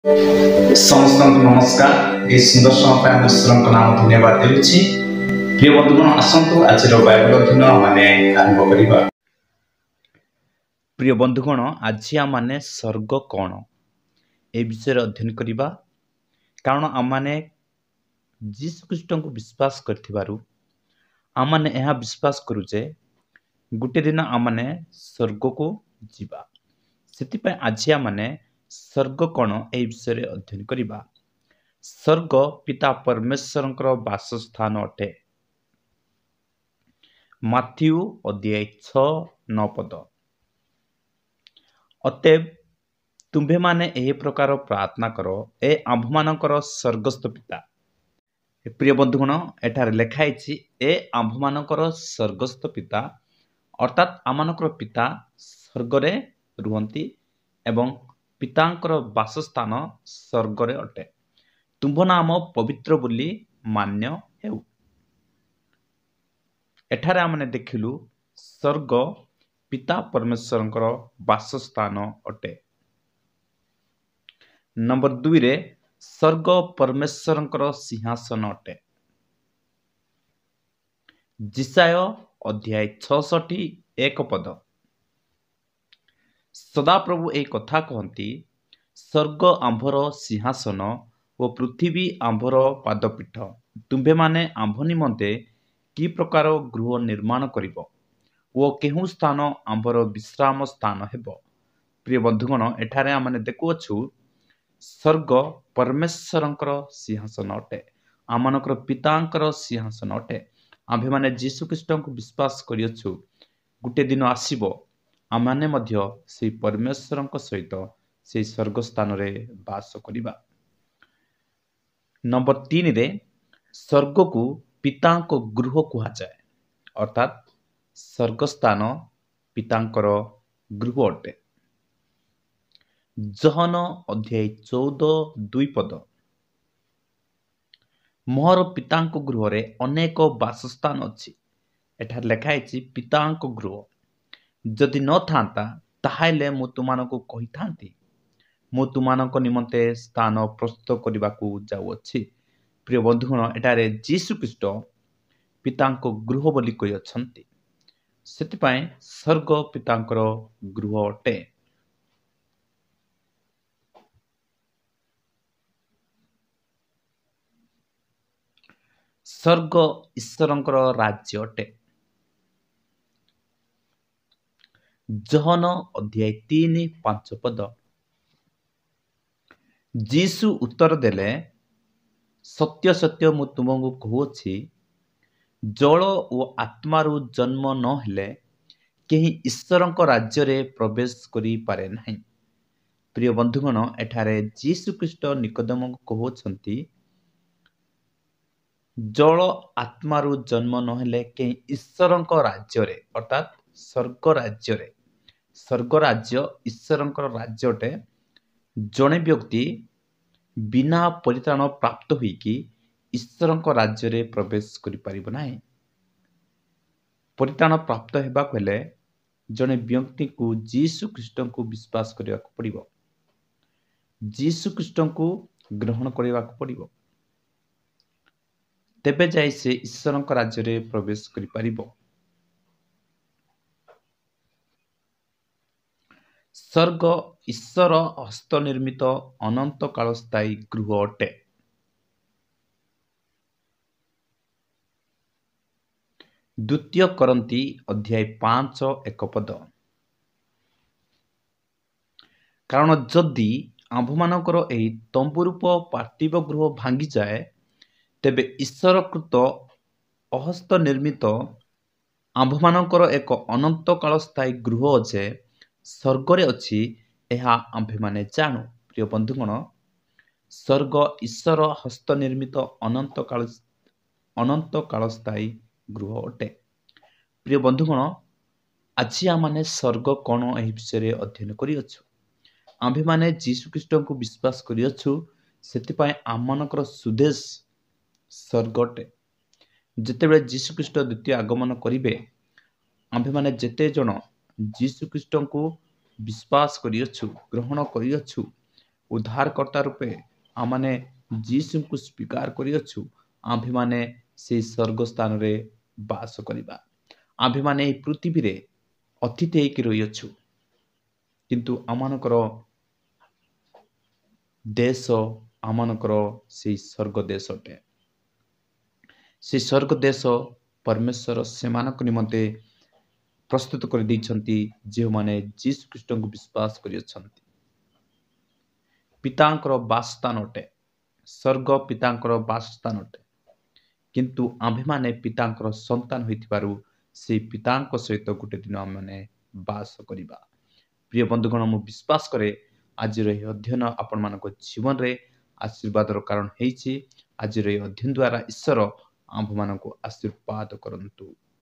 ସମସ୍ତଙ୍କୁ ନମସ୍କାର ଏହି ସୁନ୍ଦର ସମୟ ପାଇଁ ଈଶ୍ୱରଙ୍କ ନାମ ଧନ୍ୟବାଦ ଦେଉଛି ପ୍ରିୟ ବନ୍ଧୁଗଣ ଆସନ୍ତୁ ଆଜିର ବାଇବଲ ଅଧୀନ ଆମେ ଆରମ୍ଭ କରିବା ପ୍ରିୟ ବନ୍ଧୁଗଣ ଆଜି ଆମମାନେ ସ୍ୱର୍ଗ କ'ଣ ଏ ବିଷୟରେ ଅଧ୍ୟୟନ କରିବା କାରଣ ଆମମାନେ ଖ୍ରୀଷ୍ଟଙ୍କୁ ବିଶ୍ୱାସ କରିଥିବାରୁ ଆମମାନେ ଏହା ବିଶ୍ୱାସ କରୁ ଯେ ଗୋଟେ ଦିନ ଆମମାନେ ସ୍ୱର୍ଗକୁ ଯିବା ସେଥିପାଇଁ ଆଜି ଆମେ ସ୍ୱର୍ଗ କ'ଣ ଏହି ବିଷୟରେ ଅଧ୍ୟୟନ କରିବା ସ୍ୱର୍ଗ ପିତା ପରମେଶ୍ୱରଙ୍କର ବାସସ୍ଥାନ ଅଟେ ମାଥ୍ୟୁ ଅଧ୍ୟାୟ ଛ ନଅ ପଦ ଅତେ ତୁମ୍ଭେମାନେ ଏହି ପ୍ରକାର ପ୍ରାର୍ଥନା କର ଏ ଆମ୍ଭମାନଙ୍କର ସ୍ୱର୍ଗସ୍ଥ ପିତା ପ୍ରିୟ ବନ୍ଧୁଗଣ ଏଠାରେ ଲେଖା ହେଇଛି ଏ ଆମ୍ଭମାନଙ୍କର ସ୍ୱର୍ଗସ୍ଥ ପିତା ଅର୍ଥାତ୍ ଆମମାନଙ୍କର ପିତା ସ୍ୱର୍ଗରେ ରୁହନ୍ତି ଏବଂ ପିତାଙ୍କର ବାସସ୍ଥାନ ସ୍ୱର୍ଗରେ ଅଟେ ତୁମ୍ଭ ନାମ ପବିତ୍ର ବୋଲି ମାନ୍ୟ ହେଉ ଏଠାରେ ଆମେ ଦେଖିଲୁ ସ୍ୱର୍ଗ ପିତା ପରମେଶ୍ୱରଙ୍କର ବାସସ୍ଥାନ ଅଟେ ନମ୍ବର ଦୁଇରେ ସ୍ୱର୍ଗ ପରମେଶ୍ୱରଙ୍କର ସିଂହାସନ ଅଟେ ଜିସାୟ ଅଧ୍ୟାୟ ଛଅଷଠି ଏକ ପଦ ସଦାପ୍ରଭୁ ଏହି କଥା କହନ୍ତି ସ୍ୱର୍ଗ ଆମ୍ଭର ସିଂହାସନ ଓ ପୃଥିବୀ ଆମ୍ଭର ପାଦପୀଠ ତୁମ୍ଭେମାନେ ଆମ୍ଭ ନିମନ୍ତେ କି ପ୍ରକାର ଗୃହ ନିର୍ମାଣ କରିବ ଓ କେଉଁ ସ୍ଥାନ ଆମ୍ଭର ବିଶ୍ରାମ ସ୍ଥାନ ହେବ ପ୍ରିୟ ବନ୍ଧୁଗଣ ଏଠାରେ ଆମେ ଦେଖୁଅଛୁ ସ୍ୱର୍ଗ ପରମେଶ୍ୱରଙ୍କର ସିଂହାସନ ଅଟେ ଆମମାନଙ୍କର ପିତାଙ୍କର ସିଂହାସନ ଅଟେ ଆମ୍ଭେମାନେ ଯୀଶୁଖ୍ରୀଷ୍ଟଙ୍କୁ ବିଶ୍ୱାସ କରିଅଛୁ ଗୋଟିଏ ଦିନ ଆସିବ ଆମମାନେ ମଧ୍ୟ ସେହି ପରମେଶ୍ୱରଙ୍କ ସହିତ ସେହି ସ୍ୱର୍ଗ ସ୍ଥାନରେ ବାସ କରିବା ନମ୍ବର ତିନିରେ ସ୍ୱର୍ଗକୁ ପିତାଙ୍କ ଗୃହ କୁହାଯାଏ ଅର୍ଥାତ୍ ସ୍ୱର୍ଗସ୍ଥାନ ପିତାଙ୍କର ଗୃହ ଅଟେ ଜହନ ଅଧ୍ୟାୟ ଚଉଦ ଦୁଇ ପଦ ମୋର ପିତାଙ୍କ ଗୃହରେ ଅନେକ ବାସସ୍ଥାନ ଅଛି ଏଠାରେ ଲେଖା ହେଇଛି ପିତାଙ୍କ ଗୃହ ଯଦି ନଥାନ୍ତା ତାହେଲେ ମୁଁ ତୁମମାନଙ୍କୁ କହିଥାନ୍ତି ମୁଁ ତୁମମାନଙ୍କ ନିମନ୍ତେ ସ୍ଥାନ ପ୍ରସ୍ତୁତ କରିବାକୁ ଯାଉଅଛି ପ୍ରିୟ ବନ୍ଧୁଗଣ ଏଠାରେ ଯୀଶୁ ଖ୍ରୀଷ୍ଟ ପିତାଙ୍କ ଗୃହ ବୋଲି କହିଅଛନ୍ତି ସେଥିପାଇଁ ସ୍ୱର୍ଗ ପିତାଙ୍କର ଗୃହ ଅଟେ ସ୍ୱର୍ଗ ଈଶ୍ୱରଙ୍କର ରାଜ୍ୟ ଅଟେ ଜହନ ଅଧ୍ୟାୟ ତିନି ପାଞ୍ଚ ପଦ ଯୀଶୁ ଉତ୍ତର ଦେଲେ ସତ୍ୟ ସତ୍ୟ ମୁଁ ତୁମକୁ କହୁଅଛି ଜଳ ଓ ଆତ୍ମାରୁ ଜନ୍ମ ନ ହେଲେ କେହି ଈଶ୍ୱରଙ୍କ ରାଜ୍ୟରେ ପ୍ରବେଶ କରିପାରେ ନାହିଁ ପ୍ରିୟ ବନ୍ଧୁଗଣ ଏଠାରେ ଯୀଶୁ ଖ୍ରୀଷ୍ଟ ନିକଦମଙ୍କୁ କହୁଅଛନ୍ତି ଜଳ ଆତ୍ମାରୁ ଜନ୍ମ ନହେଲେ କେହି ଈଶ୍ୱରଙ୍କ ରାଜ୍ୟରେ ଅର୍ଥାତ୍ ସ୍ୱର୍ଗ ରାଜ୍ୟରେ ସ୍ୱର୍ଗ ରାଜ୍ୟ ଈଶ୍ୱରଙ୍କର ରାଜ୍ୟ ଅଟେ ଜଣେ ବ୍ୟକ୍ତି ବିନା ପରିତ୍ରାଣ ପ୍ରାପ୍ତ ହୋଇକି ଈଶ୍ୱରଙ୍କ ରାଜ୍ୟରେ ପ୍ରବେଶ କରିପାରିବ ନାହିଁ ପରିତ୍ରାଣ ପ୍ରାପ୍ତ ହେବାକୁ ହେଲେ ଜଣେ ବ୍ୟକ୍ତିଙ୍କୁ ଯୀଶୁ ଖ୍ରୀଷ୍ଟଙ୍କୁ ବିଶ୍ୱାସ କରିବାକୁ ପଡ଼ିବ ଯୀଶୁ ଖ୍ରୀଷ୍ଟଙ୍କୁ ଗ୍ରହଣ କରିବାକୁ ପଡ଼ିବ ତେବେ ଯାଇ ସେ ଈଶ୍ୱରଙ୍କ ରାଜ୍ୟରେ ପ୍ରବେଶ କରିପାରିବ ସ୍ୱର୍ଗ ଈଶ୍ୱର ହସ୍ତ ନିର୍ମିତ ଅନନ୍ତ କାଳ ସ୍ଥାୟୀ ଗୃହ ଅଟେ ଦ୍ୱିତୀୟ କରନ୍ତି ଅଧ୍ୟାୟ ପାଞ୍ଚ ଏକ ପଦ କାରଣ ଯଦି ଆମ୍ଭମାନଙ୍କର ଏହି ତମ୍ବୁରୂପ ପାର୍ଥିବ ଗୃହ ଭାଙ୍ଗିଯାଏ ତେବେ ଈଶ୍ୱରକୃତ ଅହସ୍ତ ନିର୍ମିତ ଆମ୍ଭମାନଙ୍କର ଏକ ଅନନ୍ତ କାଳ ସ୍ଥାୟୀ ଗୃହ ଅଛେ ସ୍ୱର୍ଗରେ ଅଛି ଏହା ଆମ୍ଭେମାନେ ଜାଣୁ ପ୍ରିୟ ବନ୍ଧୁଗଣ ସ୍ୱର୍ଗ ଈଶ୍ୱର ହସ୍ତ ନିର୍ମିତ ଅନନ୍ତ ହସ୍ତନିର୍ମିତ ଅନନ୍ତକାଳ ଅନନ୍ତକାଳସ୍ଥାୟୀ ଗୃହ ଅଟେ ପ୍ରିୟ ବନ୍ଧୁଗଣ ଆଜି ଆମମାନେ ସ୍ୱର୍ଗ କ'ଣ ଏହି ବିଷୟରେ ଅଧ୍ୟୟନ କରିଅଛୁ ଆମ୍ଭେମାନେ ଯୀଶୁ ଖ୍ରୀଷ୍ଟଙ୍କୁ ବିଶ୍ୱାସ କରିଅଛୁ ସେଥିପାଇଁ ଆମମାନଙ୍କର ସୁଦେଶ ସ୍ୱର୍ଗ ଅଟେ ଯେତେବେଳେ ଯୀଶୁଖ୍ରୀଷ୍ଟ ଦ୍ୱିତୀୟ ଆଗମନ କରିବେ ଆମ୍ଭେମାନେ ଯେତେ ଜଣ ଯୀଶୁ ଖ୍ରୀଷ୍ଟଙ୍କୁ ବିଶ୍ୱାସ କରିଅଛୁ ଗ୍ରହଣ କରିଅଛୁ ଉଦ୍ଧାରକର୍ତ୍ତା ରୂପେ ଆମମାନେ ଯୀଶୁଙ୍କୁ ସ୍ୱୀକାର କରିଅଛୁ ଆମ୍ଭେମାନେ ସେହି ସ୍ଥାନରେ ବାସ କରିବା ଆମ୍ଭେମାନେ ଏହି ପୃଥିବୀରେ ଅତିଥି ହେଇକି ରହିଅଛୁ କିନ୍ତୁ ଆମମାନଙ୍କର ଦେଶ ଆମମାନଙ୍କର ସେଇ ସ୍ୱର୍ଗ ଦେଶ ଅଟେ ସେ ସ୍ୱର୍ଗ ଦେଶ ପରମେଶ୍ୱର ସେମାନଙ୍କ ନିମନ୍ତେ ପ୍ରସ୍ତୁତ କରିଦେଇଛନ୍ତି ଯେଉଁମାନେ ଯୀଶୁ ଖ୍ରୀଷ୍ଟଙ୍କୁ ବିଶ୍ୱାସ କରିଅଛନ୍ତି ପିତାଙ୍କର ବାସସ୍ଥାନ ଅଟେ ସ୍ୱର୍ଗ ପିତାଙ୍କର ବାସସ୍ଥାନ ଅଟେ କିନ୍ତୁ ଆମ୍ଭେମାନେ ପିତାଙ୍କର ସନ୍ତାନ ହୋଇଥିବାରୁ ସେ ପିତାଙ୍କ ସହିତ ଗୋଟେ ଦିନ ଆମେମାନେ ବାସ କରିବା ପ୍ରିୟ ବନ୍ଧୁଗଣ ମୁଁ ବିଶ୍ୱାସ କରେ ଆଜିର ଏହି ଅଧ୍ୟୟନ ଆପଣମାନଙ୍କ ଜୀବନରେ ଆଶୀର୍ବାଦର କାରଣ ହେଇଛି ଆଜିର ଏହି ଅଧ୍ୟୟନ ଦ୍ୱାରା ଈଶ୍ୱର ଆମ୍ଭମାନଙ୍କୁ ଆଶୀର୍ବାଦ କରନ୍ତୁ